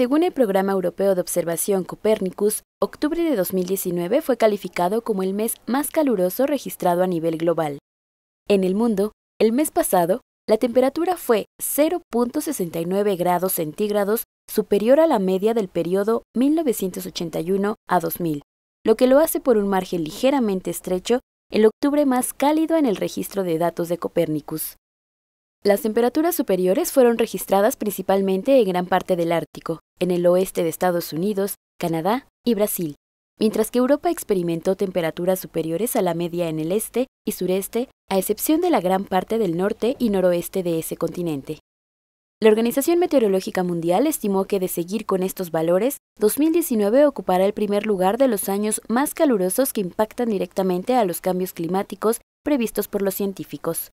Según el Programa Europeo de Observación Copernicus, octubre de 2019 fue calificado como el mes más caluroso registrado a nivel global. En el mundo, el mes pasado, la temperatura fue 0.69 grados centígrados superior a la media del periodo 1981 a 2000, lo que lo hace por un margen ligeramente estrecho el octubre más cálido en el registro de datos de Copérnicus. Las temperaturas superiores fueron registradas principalmente en gran parte del Ártico, en el oeste de Estados Unidos, Canadá y Brasil, mientras que Europa experimentó temperaturas superiores a la media en el este y sureste, a excepción de la gran parte del norte y noroeste de ese continente. La Organización Meteorológica Mundial estimó que de seguir con estos valores, 2019 ocupará el primer lugar de los años más calurosos que impactan directamente a los cambios climáticos previstos por los científicos.